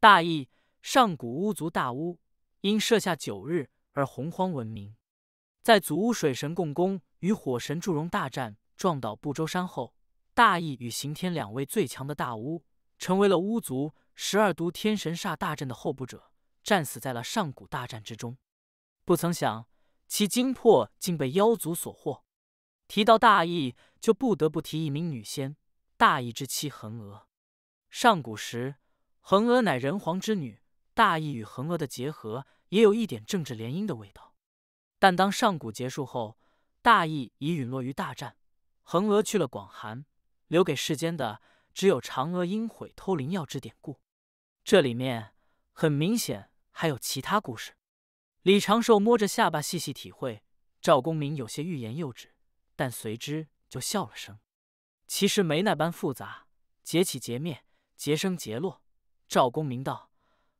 大羿，上古巫族大巫，因设下九日而洪荒闻名。在祖巫水神共工与火神祝融大战，撞倒不周山后，大羿与刑天两位最强的大巫，成为了巫族十二毒天神煞大阵的后补者，战死在了上古大战之中。不曾想，其精魄竟被妖族所获。提到大义，就不得不提一名女仙，大义之妻恒娥。上古时。恒娥乃人皇之女，大羿与恒娥的结合也有一点政治联姻的味道。但当上古结束后，大羿已陨落于大战，恒娥去了广寒，留给世间的只有嫦娥因悔偷灵药之典故。这里面很明显还有其他故事。李长寿摸着下巴细细体会，赵公明有些欲言又止，但随之就笑了声。其实没那般复杂，劫起劫灭，劫生劫落。赵公明道：“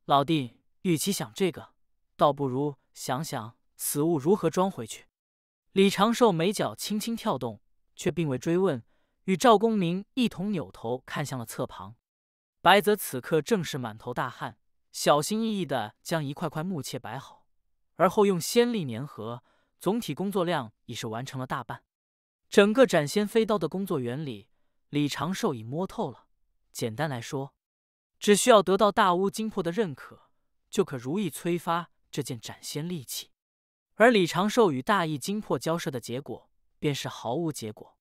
老弟，与其想这个，倒不如想想此物如何装回去。”李长寿眉角轻轻跳动，却并未追问，与赵公明一同扭头看向了侧旁。白泽此刻正是满头大汗，小心翼翼的将一块块木切摆好，而后用仙力粘合，总体工作量已是完成了大半。整个斩仙飞刀的工作原理，李长寿已摸透了。简单来说，只需要得到大巫精魄的认可，就可如意催发这件斩仙利器。而李长寿与大义精魄交涉的结果，便是毫无结果。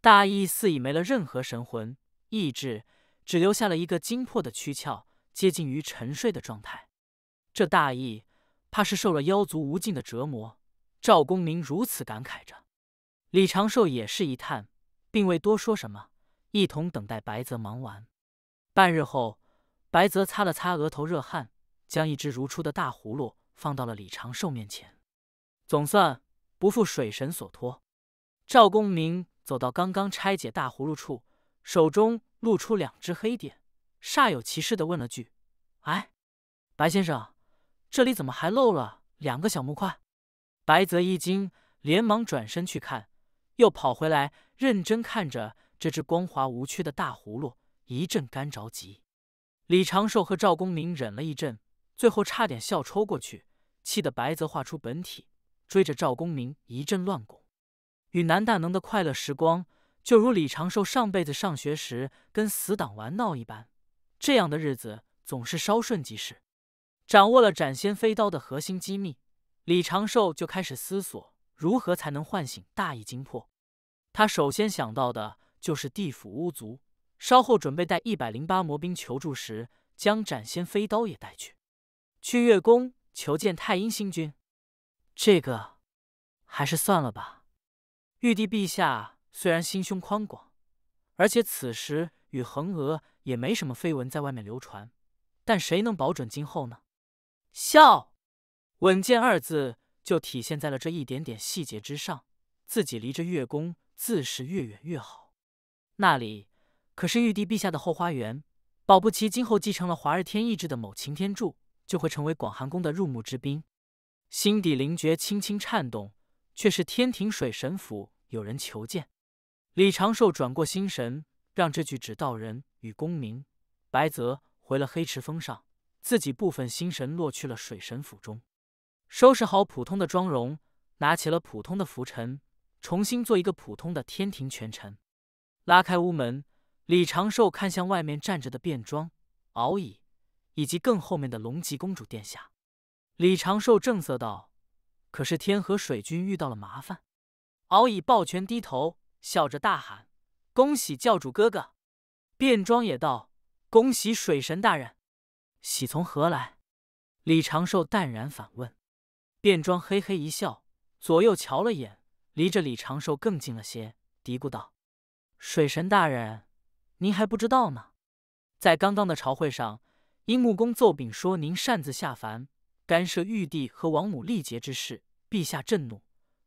大义似已没了任何神魂意志，只留下了一个精魄的躯壳，接近于沉睡的状态。这大义，怕是受了妖族无尽的折磨。赵公明如此感慨着，李长寿也是一叹，并未多说什么，一同等待白泽忙完。半日后。白泽擦了擦额头热汗，将一只如初的大葫芦放到了李长寿面前。总算不负水神所托。赵公明走到刚刚拆解大葫芦处，手中露出两只黑点，煞有其事的问了句：“哎，白先生，这里怎么还漏了两个小木块？”白泽一惊，连忙转身去看，又跑回来认真看着这只光滑无缺的大葫芦，一阵干着急。李长寿和赵公明忍了一阵，最后差点笑抽过去，气得白泽化出本体，追着赵公明一阵乱拱。与南大能的快乐时光，就如李长寿上辈子上学时跟死党玩闹一般，这样的日子总是稍瞬即逝。掌握了斩仙飞刀的核心机密，李长寿就开始思索如何才能唤醒大义精魄。他首先想到的就是地府巫族。稍后准备带一百零八魔兵求助时，将斩仙飞刀也带去，去月宫求见太阴星君。这个还是算了吧。玉帝陛下虽然心胸宽广，而且此时与恒娥也没什么绯闻在外面流传，但谁能保准今后呢？笑，稳健二字就体现在了这一点点细节之上。自己离着月宫自是越远越好，那里。可是玉帝陛下的后花园，保不齐今后继承了华日天意志的某擎天柱，就会成为广寒宫的入幕之宾。心底灵觉轻轻颤动，却是天庭水神府有人求见。李长寿转过心神，让这句指道人与公明、白泽回了黑池峰上，自己部分心神落去了水神府中，收拾好普通的妆容，拿起了普通的拂尘，重新做一个普通的天庭权臣，拉开屋门。李长寿看向外面站着的便装敖乙，以及更后面的龙吉公主殿下。李长寿正色道：“可是天河水军遇到了麻烦。”敖乙抱拳低头，笑着大喊：“恭喜教主哥哥！”便装也道：“恭喜水神大人！”喜从何来？李长寿淡然反问。便装嘿嘿一笑，左右瞧了眼，离着李长寿更近了些，嘀咕道：“水神大人。”您还不知道呢，在刚刚的朝会上，英穆公奏禀说您擅自下凡，干涉玉帝和王母历劫之事，陛下震怒，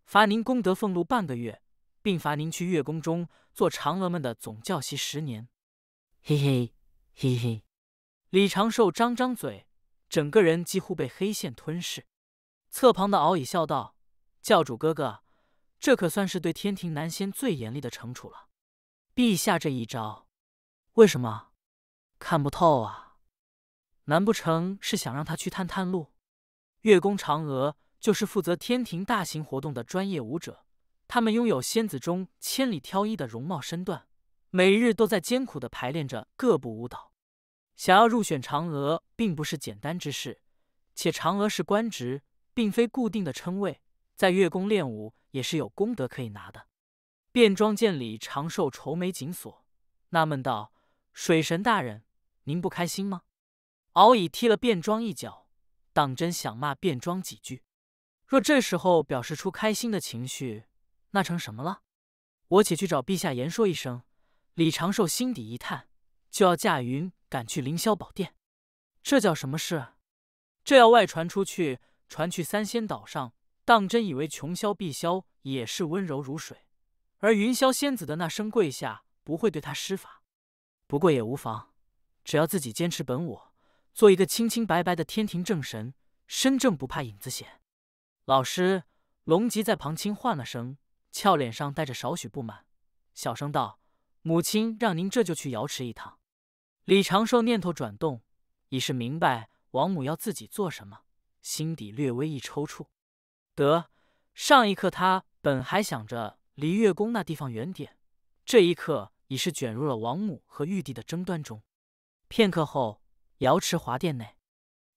罚您功德俸禄半个月，并罚您去月宫中做嫦娥们的总教习十年。嘿嘿嘿嘿，李长寿张张嘴，整个人几乎被黑线吞噬。侧旁的敖乙笑道：“教主哥哥，这可算是对天庭男仙最严厉的惩处了，陛下这一招。”为什么看不透啊？难不成是想让他去探探路？月宫嫦娥就是负责天庭大型活动的专业舞者，他们拥有仙子中千里挑一的容貌身段，每日都在艰苦的排练着各部舞蹈。想要入选嫦娥并不是简单之事，且嫦娥是官职，并非固定的称谓，在月宫练舞也是有功德可以拿的。便装见里长寿愁眉紧锁，纳闷道。水神大人，您不开心吗？敖乙踢了便装一脚，当真想骂便装几句。若这时候表示出开心的情绪，那成什么了？我且去找陛下言说一声。李长寿心底一叹，就要驾云赶去凌霄宝殿。这叫什么事？这要外传出去，传去三仙岛上，当真以为琼霄碧霄也是温柔如水，而云霄仙子的那声跪下不会对他施法？不过也无妨，只要自己坚持本我，做一个清清白白的天庭正神，身正不怕影子斜。老师龙吉在旁轻唤了声，俏脸上带着少许不满，小声道：“母亲让您这就去瑶池一趟。”李长寿念头转动，已是明白王母要自己做什么，心底略微一抽搐。得，上一刻他本还想着离月宫那地方远点，这一刻。已是卷入了王母和玉帝的争端中。片刻后，瑶池华殿内，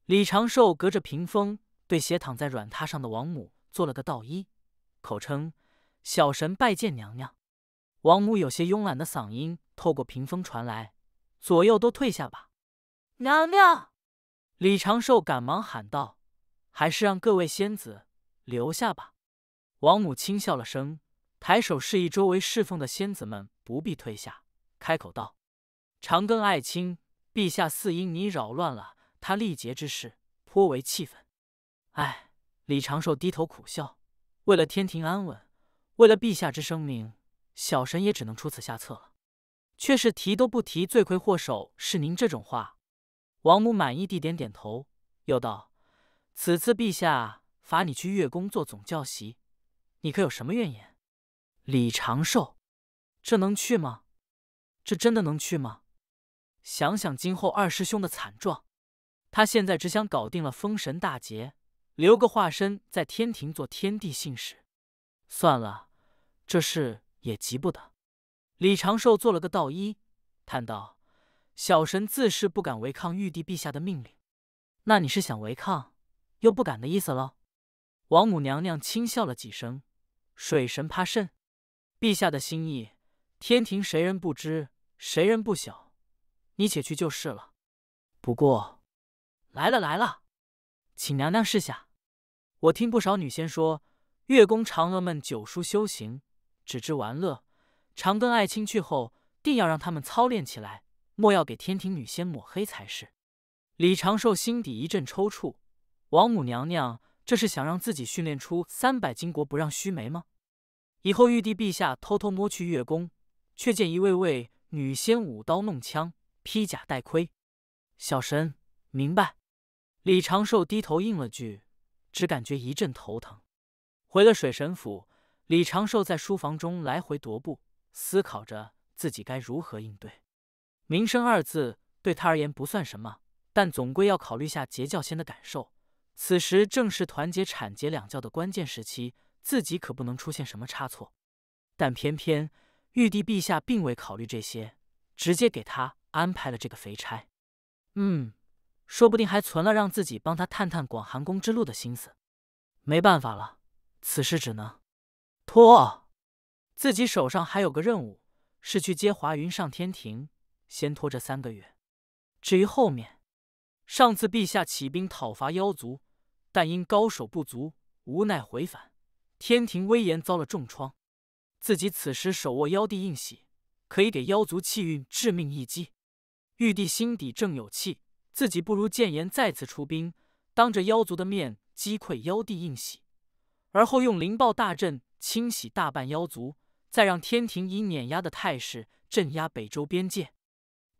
李长寿隔着屏风对斜躺在软榻上的王母做了个道揖，口称：“小神拜见娘娘。”王母有些慵懒的嗓音透过屏风传来：“左右都退下吧。”娘娘，李长寿赶忙喊道：“还是让各位仙子留下吧。”王母轻笑了声，抬手示意周围侍奉的仙子们。不必退下，开口道：“长庚爱卿，陛下似因你扰乱了他历劫之事，颇为气愤。”哎，李长寿低头苦笑：“为了天庭安稳，为了陛下之声明，小神也只能出此下策了。”却是提都不提罪魁祸首是您这种话。王母满意地点点头，又道：“此次陛下罚你去月宫做总教习，你可有什么怨言？”李长寿。这能去吗？这真的能去吗？想想今后二师兄的惨状，他现在只想搞定了封神大劫，留个化身在天庭做天地信使。算了，这事也急不得。李长寿做了个道医，叹道：“小神自是不敢违抗玉帝陛下的命令。”那你是想违抗又不敢的意思喽？王母娘娘轻笑了几声：“水神怕甚？陛下的心意。”天庭谁人不知，谁人不晓？你且去就是了。不过，来了来了，请娘娘试下。我听不少女仙说，月宫嫦娥们久疏修行，只知玩乐，常跟爱卿去后，定要让他们操练起来，莫要给天庭女仙抹黑才是。李长寿心底一阵抽搐，王母娘娘这是想让自己训练出三百金国不让须眉吗？以后玉帝陛下偷偷摸去月宫。却见一位位女仙舞刀弄枪，披甲戴盔。小神明白。李长寿低头应了句，只感觉一阵头疼。回了水神府，李长寿在书房中来回踱步，思考着自己该如何应对“名声二字。对他而言不算什么，但总归要考虑下截教仙的感受。此时正是团结阐截两教的关键时期，自己可不能出现什么差错。但偏偏……玉帝陛下并未考虑这些，直接给他安排了这个肥差。嗯，说不定还存了让自己帮他探探广寒宫之路的心思。没办法了，此事只能拖。自己手上还有个任务，是去接华云上天庭，先拖这三个月。至于后面，上次陛下起兵讨伐妖族，但因高手不足，无奈回返，天庭威严遭了重创。自己此时手握妖帝印玺，可以给妖族气运致命一击。玉帝心底正有气，自己不如谏言再次出兵，当着妖族的面击溃妖帝印玺，而后用灵爆大阵清洗大半妖族，再让天庭以碾压的态势镇压北周边界。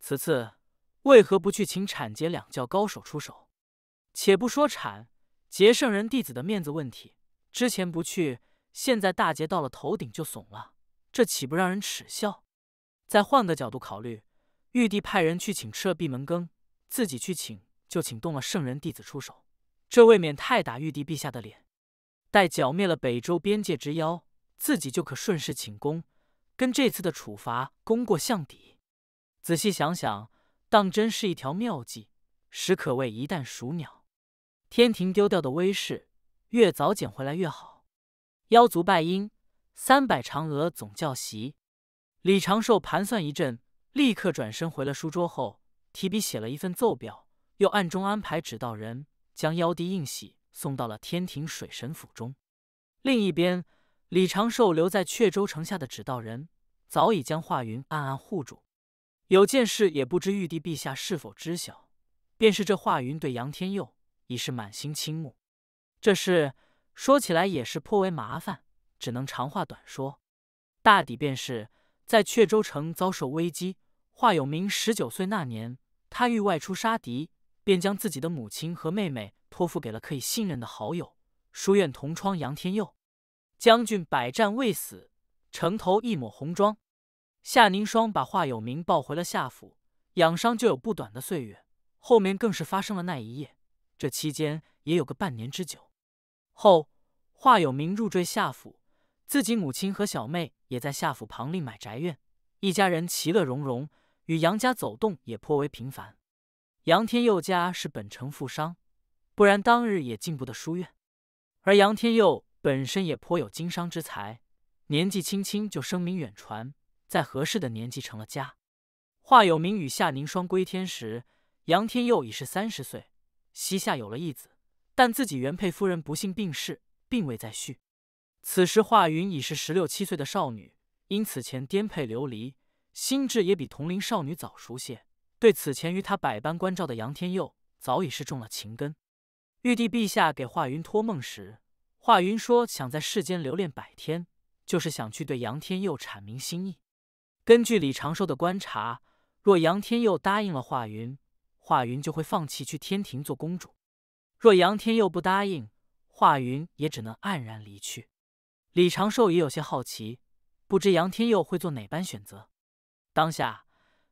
此次为何不去请产劫两教高手出手？且不说产劫圣人弟子的面子问题，之前不去。现在大劫到了头顶就怂了，这岂不让人耻笑？再换个角度考虑，玉帝派人去请吃了闭门羹，自己去请就请动了圣人弟子出手，这未免太打玉帝陛下的脸。待剿灭了北周边界之妖，自己就可顺势请功，跟这次的处罚功过相抵。仔细想想，当真是一条妙计，实可谓一旦熟鸟。天庭丢掉的威势，越早捡回来越好。妖族拜阴，三百，嫦娥总教习李长寿盘算一阵，立刻转身回了书桌后，提笔写了一份奏表，又暗中安排指道人将妖帝印玺送到了天庭水神府中。另一边，李长寿留在雀州城下的指道人早已将华云暗暗护住。有件事也不知玉帝陛下是否知晓，便是这华云对杨天佑已是满心倾慕。这是。说起来也是颇为麻烦，只能长话短说。大抵便是在雀州城遭受危机，华有明十九岁那年，他欲外出杀敌，便将自己的母亲和妹妹托付给了可以信任的好友、书院同窗杨天佑。将军百战未死，城头一抹红妆。夏凝霜把华有明抱回了夏府养伤，就有不短的岁月。后面更是发生了那一夜，这期间也有个半年之久。后，华有明入赘夏府，自己母亲和小妹也在夏府旁另买宅院，一家人其乐融融，与杨家走动也颇为频繁。杨天佑家是本城富商，不然当日也进不得书院。而杨天佑本身也颇有经商之才，年纪轻轻就声名远传，在合适的年纪成了家。华有明与夏凝霜归天时，杨天佑已是三十岁，膝下有了一子。但自己原配夫人不幸病逝，并未再续。此时华云已是十六七岁的少女，因此前颠沛流离，心智也比同龄少女早熟些。对此前与她百般关照的杨天佑，早已是中了情根。玉帝陛下给华云托梦时，华云说想在世间留恋百天，就是想去对杨天佑阐明心意。根据李长寿的观察，若杨天佑答应了华云，华云就会放弃去天庭做公主。若杨天佑不答应，华云也只能黯然离去。李长寿也有些好奇，不知杨天佑会做哪般选择。当下，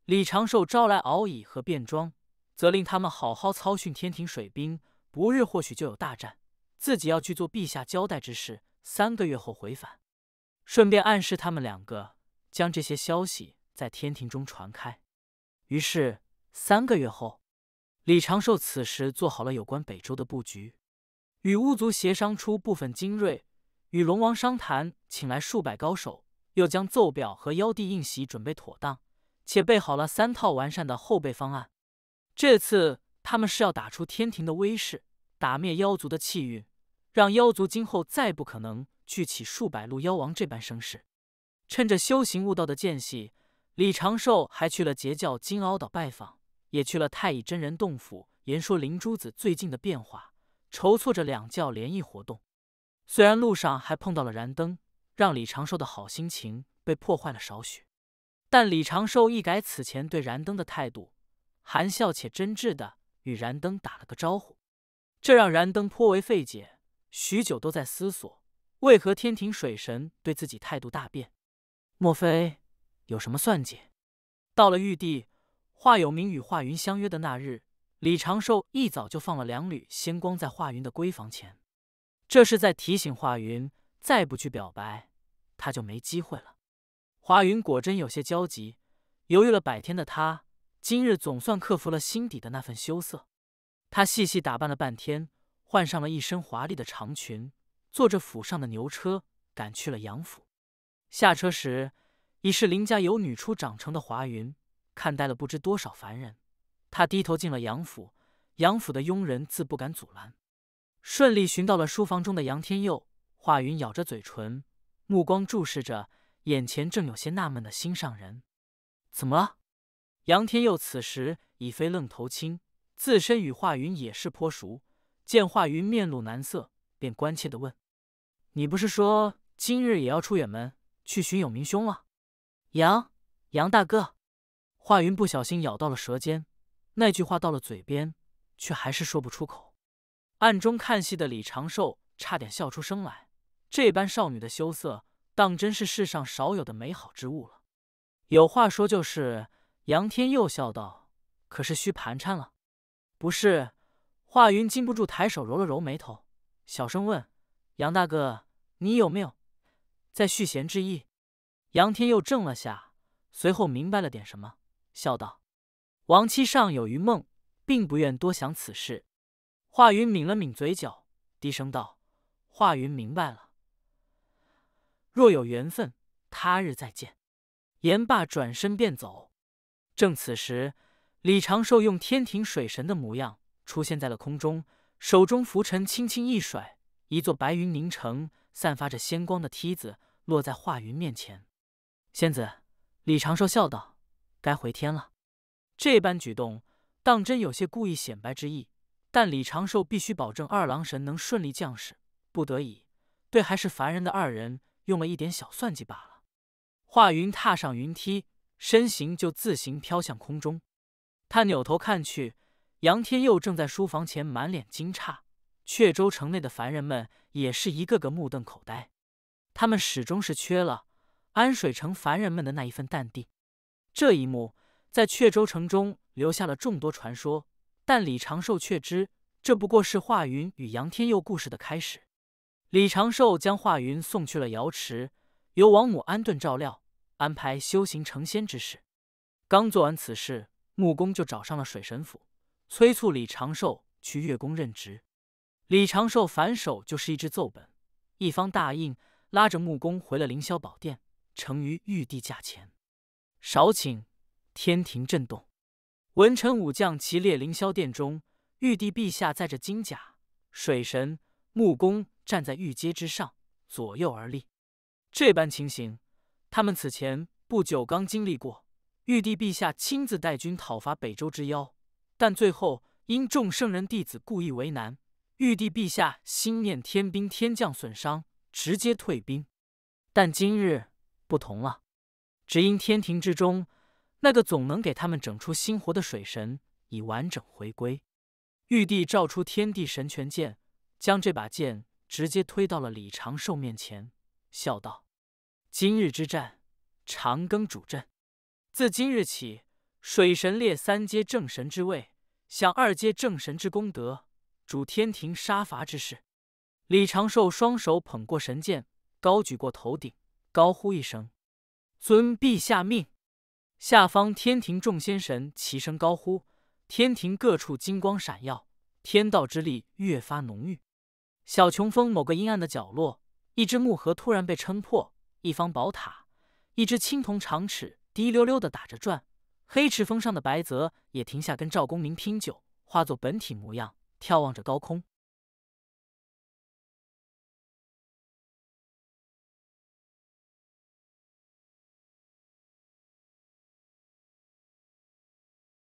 李长寿招来敖乙和卞庄，责令他们好好操训天庭水兵。不日或许就有大战，自己要去做陛下交代之事，三个月后回返，顺便暗示他们两个将这些消息在天庭中传开。于是，三个月后。李长寿此时做好了有关北周的布局，与巫族协商出部分精锐，与龙王商谈，请来数百高手，又将奏表和妖帝印玺准备妥当，且备好了三套完善的后备方案。这次他们是要打出天庭的威势，打灭妖族的气运，让妖族今后再不可能聚起数百路妖王这般声势。趁着修行悟道的间隙，李长寿还去了截教金鳌岛拜访。也去了太乙真人洞府，言说灵珠子最近的变化，筹措着两教联谊活动。虽然路上还碰到了燃灯，让李长寿的好心情被破坏了少许，但李长寿一改此前对燃灯的态度，含笑且真挚的与燃灯打了个招呼，这让燃灯颇为费解，许久都在思索，为何天庭水神对自己态度大变？莫非有什么算计？到了玉帝。华有明与华云相约的那日，李长寿一早就放了两缕仙光在华云的闺房前，这是在提醒华云，再不去表白，他就没机会了。华云果真有些焦急，犹豫了百天的他，今日总算克服了心底的那份羞涩。他细细打扮了半天，换上了一身华丽的长裙，坐着府上的牛车赶去了杨府。下车时，已是林家有女初长成的华云。看呆了不知多少凡人，他低头进了杨府，杨府的佣人自不敢阻拦，顺利寻到了书房中的杨天佑。华云咬着嘴唇，目光注视着眼前正有些纳闷的心上人，怎么了？杨天佑此时已非愣头青，自身与华云也是颇熟，见华云面露难色，便关切地问：“你不是说今日也要出远门去寻永明兄了？”杨杨大哥。华云不小心咬到了舌尖，那句话到了嘴边，却还是说不出口。暗中看戏的李长寿差点笑出声来。这般少女的羞涩，当真是世上少有的美好之物了。有话说，就是杨天佑笑道：“可是需盘缠了？”不是，华云禁不住抬手揉了揉眉头，小声问：“杨大哥，你有没有在续弦之意？”杨天佑怔了下，随后明白了点什么。笑道：“亡妻尚有余梦，并不愿多想此事。”华云抿了抿嘴角，低声道：“华云明白了。若有缘分，他日再见。”言罢转身便走。正此时，李长寿用天庭水神的模样出现在了空中，手中拂尘轻轻一甩，一座白云凝成、散发着仙光的梯子落在华云面前。“仙子。”李长寿笑道。该回天了，这般举动当真有些故意显摆之意。但李长寿必须保证二郎神能顺利降世，不得已对还是凡人的二人用了一点小算计罢了。华云踏上云梯，身形就自行飘向空中。他扭头看去，杨天佑正在书房前满脸惊诧，雀州城内的凡人们也是一个个目瞪口呆。他们始终是缺了安水城凡人们的那一份淡定。这一幕在雀州城中留下了众多传说，但李长寿却知，这不过是华云与杨天佑故事的开始。李长寿将华云送去了瑶池，由王母安顿照料，安排修行成仙之事。刚做完此事，木公就找上了水神府，催促李长寿去月宫任职。李长寿反手就是一支奏本，一方大印，拉着木工回了凌霄宝殿，成于玉帝驾前。少顷，天庭震动，文臣武将齐列凌霄殿中。玉帝陛下载着金甲，水神木工站在御阶之上，左右而立。这般情形，他们此前不久刚经历过。玉帝陛下亲自带军讨伐北周之妖，但最后因众圣人弟子故意为难，玉帝陛下心念天兵天将损伤，直接退兵。但今日不同了。只因天庭之中，那个总能给他们整出新活的水神已完整回归。玉帝召出天地神权剑，将这把剑直接推到了李长寿面前，笑道：“今日之战，长庚主阵。自今日起，水神列三阶正神之位，享二阶正神之功德，主天庭杀伐之事。”李长寿双手捧过神剑，高举过头顶，高呼一声。遵陛下命，下方天庭众仙神齐声高呼，天庭各处金光闪耀，天道之力越发浓郁。小穹峰某个阴暗的角落，一只木盒突然被撑破，一方宝塔，一只青铜长尺滴溜溜的打着转。黑池峰上的白泽也停下跟赵公明拼酒，化作本体模样，眺望着高空。